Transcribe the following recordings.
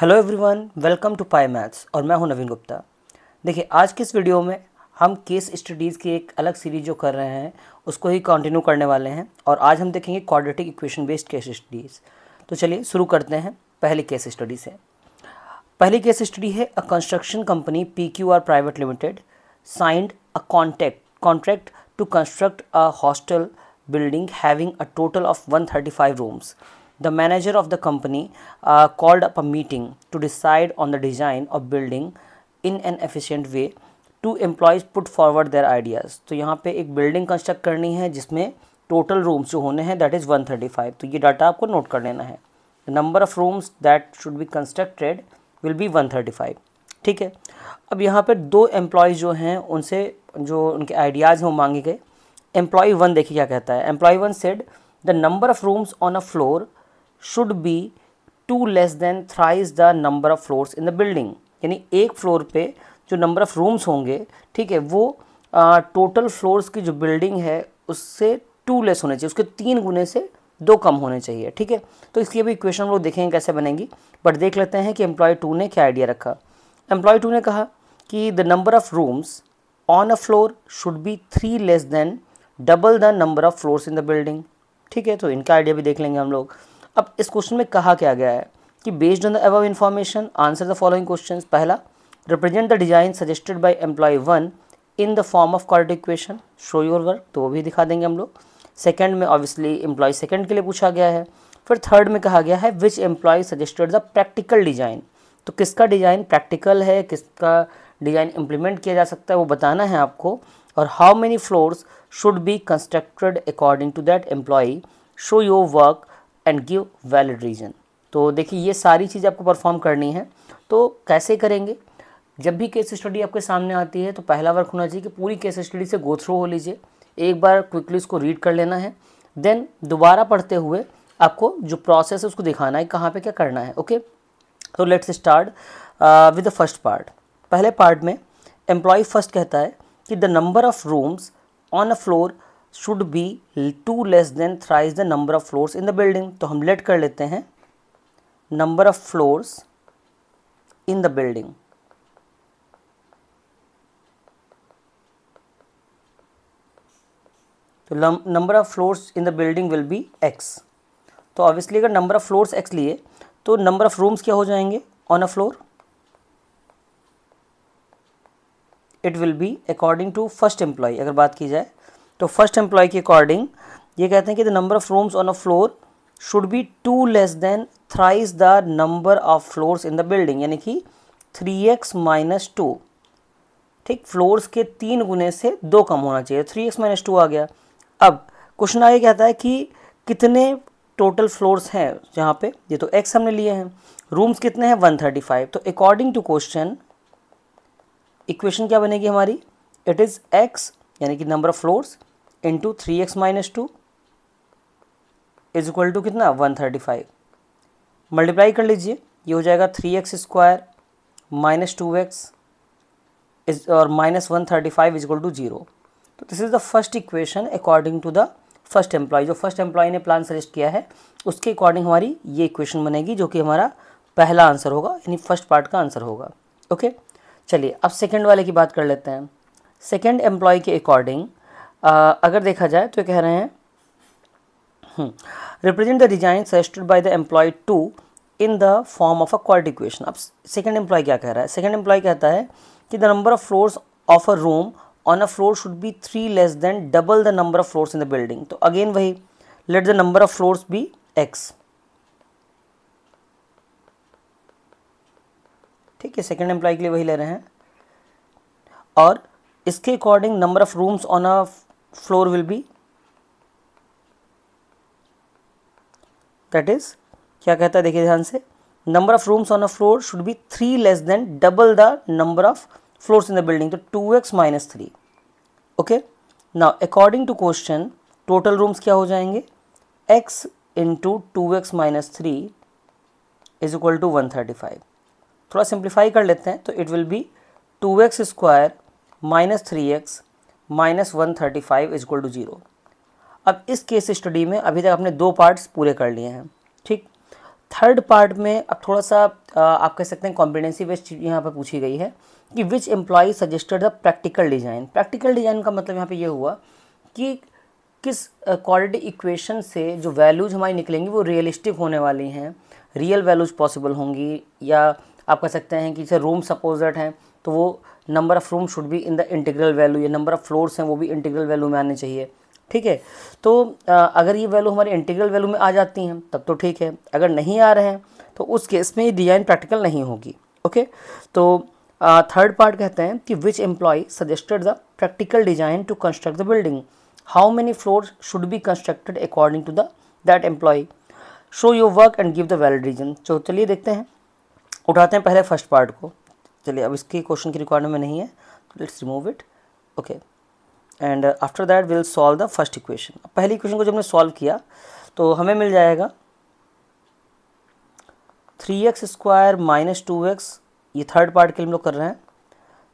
hello everyone welcome to pi maths और मैं हूं नवीन गुप्ता देखिए आज की इस वीडियो में हम केस स्टडीज़ की एक अलग सीरीज जो कर रहे हैं उसको ही कंटिन्यू करने वाले हैं और आज हम देखेंगे quadratic equation based case studies तो चलिए शुरू करते हैं पहली केस स्टडी से पहली केस स्टडी है a construction company P Q R private limited signed a contact contract to construct a hostel building having a total of one thirty five rooms the manager of the company called up a meeting to decide on the design of building in an an way to employees put forward their ideas तो यहाँ पे एक building construct करनी है जिसमें total rooms जो होने हैं दैट इज़ 135 तो ये डाटा आपको नोट कर लेना है the number of rooms that should be constructed will be 135 ठीक है अब यहाँ पर दो एम्प्लॉयज़ जो हैं उनसे जो उनके आइडियाज़ हैं वो मांगे गए एम्प्लॉय वन देखिए क्या कहता है employee one said the number of rooms on a floor should be two less than thrice the number of floors in the building यानी एक फ्लोर पे जो नंबर ऑफ़ रूम्स होंगे ठीक है वो टोटल फ्लोर्स की जो बिल्डिंग है उससे टू लेस होने चाहिए उसके तीन गुने से दो कम होने चाहिए ठीक है तो इसलिए भी इक्वेशन हम लोग देखेंगे कैसे बनेंगी बट देख लेते हैं कि एम्प्लॉय टू ने क्या आइडिया रखा एम्प्लॉय टू ने कहा कि the number of rooms on a floor should be three less than double the number of floors in the building ठीक है तो इनका आइडिया भी देख लेंगे हम लोग अब इस क्वेश्चन में कहा क्या गया है कि based on the above information answer the following question पहला represent the design suggested by employee one in the form of quality equation show your work तो वो भी दिखा देंगे हम लोग सेकेंड में ऑब्वियसली एम्प्लॉय सेकेंड के लिए पूछा गया है फिर थर्ड में कहा गया है which employee suggested the practical design तो किसका डिज़ाइन प्रैक्टिकल है किसका डिज़ाइन इम्प्लीमेंट किया जा सकता है वो बताना है आपको और how many floors should be constructed according to that employee show your work and give valid reason तो देखिए ये सारी चीज़ आपको परफॉर्म करनी है तो कैसे करेंगे जब भी केस स्टडी आपके सामने आती है तो पहला वर्क होना चाहिए कि पूरी केस स्टडी से गो थ्रू हो लीजिए एक बार क्विकली उसको रीड कर लेना है देन दोबारा पढ़ते हुए आपको जो प्रोसेस है उसको दिखाना है कहाँ पे क्या करना है ओके तो let's start with the first part पहले पार्ट में एम्प्लॉय फर्स्ट कहता है कि the number of rooms on a floor should be two less than thrice the number of floors in the building तो हम लेट कर लेते हैं number of floors in the building तो number of floors in the building will be X तो obviously अगर number of floors X लिए तो नंबर ऑफ रूम्स क्या हो जाएंगे on a floor it will be according to first employee अगर बात की जाए तो फर्स्ट एम्प्लॉय के अकॉर्डिंग ये कहते हैं कि the number of rooms on a floor should be two less than thrice the number of floors in the building यानी कि थ्री एक्स माइनस टू ठीक फ्लोर्स के तीन गुने से दो कम होना चाहिए थ्री एक्स माइनस टू आ गया अब क्वेश्चन आगे कहता है कि कितने टोटल फ्लोर्स हैं जहाँ पे ये तो एक्स हमने लिए हैं रूम्स कितने हैं वन थर्टी फाइव तो अकॉर्डिंग टू क्वेश्चन इक्वेशन क्या बनेगी हमारी इट इज़ एक्स यानी कि number of floors into three x minus two is equal to कितना वन थर्टी फाइव मल्टीप्लाई कर लीजिए ये हो जाएगा three X square minus two X is और minus one thirty five is equal to zero तो this is the first equation according to the first employee जो first employ ने plan suggest किया है उसके अकॉर्डिंग हमारी ये इक्वेशन बनेगी जो कि हमारा पहला आंसर होगा यानी फर्स्ट पार्ट का आंसर होगा ओके चलिए अब सेकेंड वाले की बात कर लेते हैं सेकेंड एम्प्लॉय के अकॉर्डिंग आ, अगर देखा जाए तो कह रहे हैं represent the design suggested by the employee two in the form of a quality question अब सेकेंड एम्प्लॉय क्या कह रहा है सेकेंड एम्प्लॉय कहता है कि the number of floors of a room on a floor should be three less than double the number of floors in the building तो again वही let the number of floors be X ठीक है second employee के लिए वही ले रहे हैं और इसके according number of rooms on a floor will be that is क्या कहता है देखिए ध्यान से number of rooms on a floor should be three less than double the number of floors in the building तो two X minus three okay now according to question total rooms क्या हो जाएंगे X into two X minus three is equal to one thirty five थोड़ा simplify कर लेते हैं तो it will be two x square minus three x minus one thirty five is equal to zero अब इस केस स्टडी में अभी तक आपने दो पार्ट्स पूरे कर लिए हैं ठीक थर्ड पार्ट में अब थोड़ा सा आप कह सकते हैं कॉम्पिटेंसी चीज यहाँ पर पूछी गई है कि which employee suggested the practical design practical design का मतलब यहाँ पे ये यह हुआ कि किस क्वालिटी इक्वेशन से जो वैल्यूज़ हमारी निकलेंगी वो रियलिस्टिक होने वाली हैं रियल वैल्यूज़ पॉसिबल होंगी या आप कह सकते हैं कि जैसे रूम सपोजट हैं तो वो नंबर ऑफ़ रूम शुड भी इन द इंटीग्रल वैल्यू या नंबर ऑफ़ फ्लोर्स हैं वो भी इंटीग्रल वैल्यू में आने चाहिए ठीक है तो अगर ये वैल्यू हमारे इंटीग्रल वैल्यू में आ जाती हैं तब तो ठीक है अगर नहीं आ रहे हैं तो उस केस में ये डिजाइन प्रैक्टिकल नहीं होगी ओके तो थर्ड पार्ट कहते हैं कि which employee suggested the practical design to construct the building how many floor should be constructed according to the that employee show your work and give the valid reason तो चलिए देखते हैं उठाते हैं पहले फर्स्ट पार्ट को चलिए अब इसके क्वेश्चन की रिक्वायरमेंट में नहीं है तो let's remove it okay and after that will solve the first equation पहली इक्वेशन को जब हमने सॉल्व किया तो हमें मिल जाएगा three X square minus two X ये थर्ड पार्ट के लिए हम लोग कर रहे हैं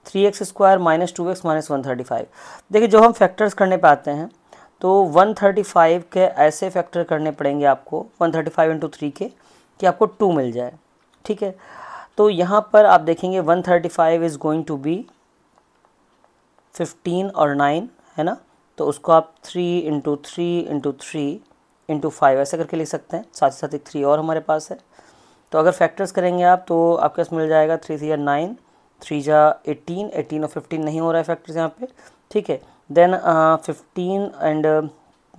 three X square minus two X minus one thirty five देखिए जो हम फैक्टर्स करने पे आते हैं तो वन थर्टी फाइव के ऐसे फैक्टर करने पड़ेंगे आपको one thirty five into three के कि आपको टू मिल जाए ठीक है तो यहाँ पर आप देखेंगे one thirty five is going to be fifteen और नाइन है ना तो उसको आप three into three into three into five ऐसे करके लिख सकते हैं साथ ही साथ एक थ्री और हमारे पास है तो अगर फैक्टर्स करेंगे आप तो आपके पास मिल जाएगा थ्री थ्री या नाइन थ्री जा एटीन एटीन और फिफ्टीन नहीं हो रहा है फैक्टर्स यहाँ पे ठीक है देन फिफ्टीन एंड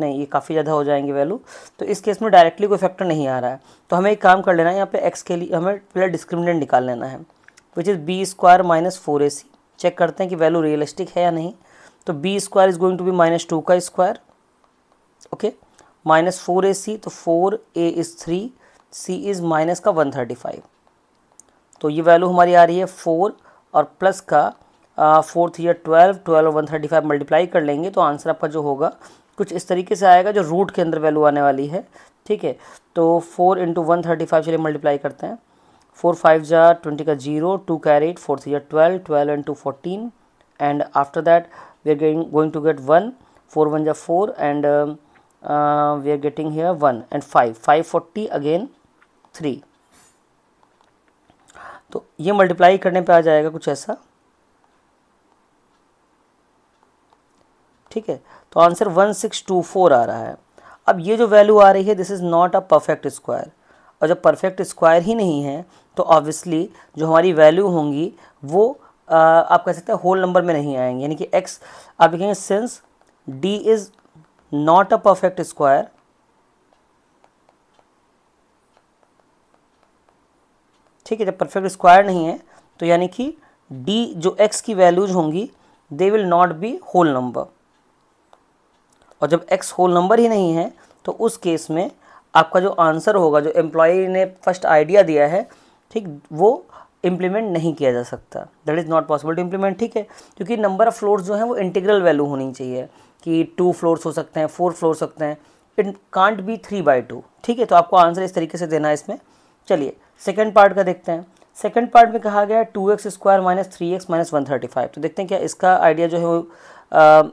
नहीं ये काफ़ी ज़्यादा हो जाएंगे वैल्यू तो इस केस में डायरेक्टली कोई फैक्टर नहीं आ रहा है तो हमें एक काम कर लेना है यहाँ पे एक्स के लिए हमें पहले डिस्क्रिमिनेंट निकाल लेना है which is b square minus four a c check करते हैं कि वैल्यू रियलिस्टिक है या नहीं तो b square is going to be minus two का square okay minus four a c तो four a is three c is minus का वन थर्टी फाइव तो ये वैल्यू हमारी आ रही है फोर और प्लस का fourth year twelve twelve one thirty five multiply कर लेंगे तो आंसर आपका जो होगा कुछ इस तरीके से आएगा जो रूट के अंदर वैल्यू आने वाली है ठीक है तो four into one thirty five चलिए मल्टीप्लाई करते हैं फोर फाइव ज़ा ट्वेंटी का zero two carry eight four three जार twelve twelve into two fourteen and after that we are getting going to get one four one जार four and we are getting here one and five five forty again three तो ये multiply करने पे आ जाएगा कुछ ऐसा ठीक है तो answer one six two four आ रहा है अब ये जो वैल्यू आ रही है this is not a perfect square और जब परफेक्ट स्क्वायर ही नहीं है तो ऑब्वियसली जो हमारी वैल्यू होंगी वो आ, आप कह सकते हैं होल नंबर में नहीं आएंगे यानी कि एक्स आप देखेंगे since d is not a perfect square ठीक है जब परफेक्ट स्क्वायर नहीं है तो यानी कि डी जो एक्स की वैल्यूज होंगी they will not be whole number और जब एक्स होल नंबर ही नहीं है तो उस केस में आपका जो आंसर होगा जो एम्प्लॉय ने फर्स्ट आइडिया दिया है ठीक वो इम्प्लीमेंट नहीं किया जा सकता that is not possible to implement ठीक है क्योंकि नंबर ऑफ़ फ्लोर्स जो हैं वो इंटीग्रल वैल्यू होनी चाहिए कि टू फ्लोर्स हो सकते हैं फोर हो सकते हैं it can't be three by two ठीक है तो आपको आंसर इस तरीके से देना है इसमें चलिए सेकेंड पार्ट का देखते हैं सेकेंड पार्ट में कहा गया two x square minus three x minus one thirty five तो देखते हैं क्या इसका आइडिया जो है वो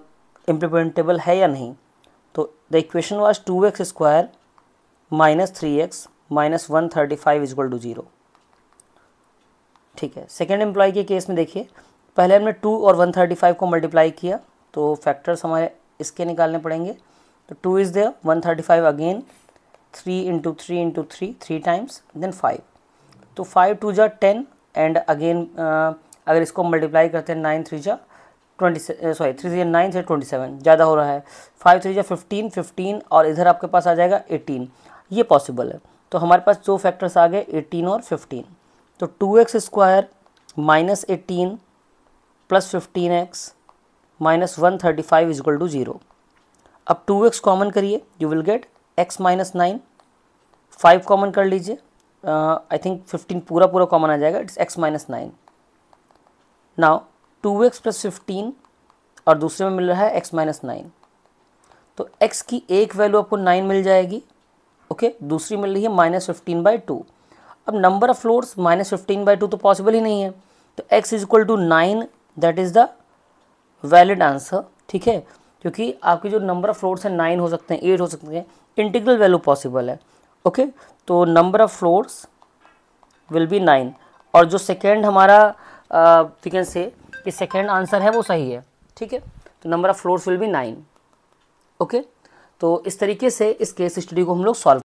इम्प्लीमेंटेबल है या नहीं तो the equation was two x square minus three x minus one thirty five is equal to zero ठीक है सेकेंड एम्प्लॉय के केस में देखिए पहले हमने टू और वन थर्टी फाइव को मल्टीप्लाई किया तो फैक्टर्स हमारे इसके निकालने पड़ेंगे तो two is there one thirty five again three into three into three three times then five तो फाइव टू जा टेन एंड अगेन अगर इसको मल्टीप्लाई करते हैं नाइन थ्री जा twenty sorry three three nine से ट्वेंटी सेवन ज़्यादा हो रहा है फाइव थ्री या फिफ्टीन फिफ्टीन और इधर आपके पास आ जाएगा एटीन ये पॉसिबल है तो हमारे पास दो फैक्टर्स आ गए एटीन और फिफ्टीन तो two x square minus eighteen plus fifteen x minus one thirty five is equal to zero अब टू एक्स कॉमन करिए you will get x minus nine five common कर लीजिए आई थिंक फिफ्टीन पूरा पूरा common आ जाएगा it's x minus nine now two x plus fifteen और दूसरे में मिल रहा है एक्स माइनस नाइन तो एक्स की एक वैल्यू आपको नाइन मिल जाएगी ओके दूसरी मिल रही है माइनस फिफ्टीन बाई टू अब number of floors minus fifteen by two तो पॉसिबल ही नहीं है तो x is equal to nine that is the valid answer ठीक है क्योंकि आपके जो नंबर ऑफ फ्लोर्स हैं नाइन हो सकते हैं एट हो सकते हैं इंटीग्रल वैल्यू पॉसिबल है ओके तो number of floors will be nine और जो सेकेंड हमारा वी कैन से कि सेकेंड आंसर है वो सही है ठीक है तो number of floors will be nine okay तो इस तरीके से इस केस स्टडी को हम लोग सॉल्व